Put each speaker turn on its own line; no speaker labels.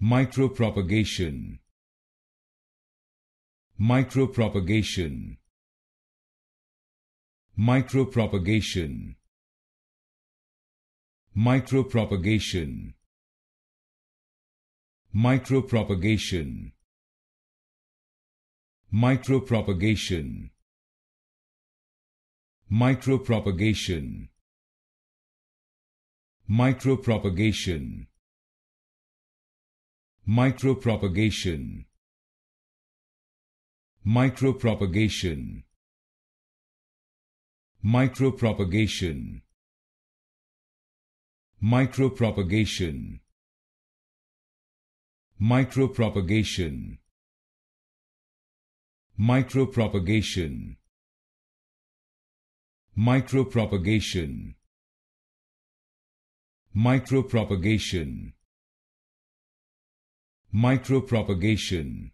micropropagation micropropagation micropropagation micropropagation micropropagation micropropagation micropropagation micropropagation micropropagation micropropagation micropropagation micropropagation micropropagation micropropagation micropropagation micropropagation micropropagation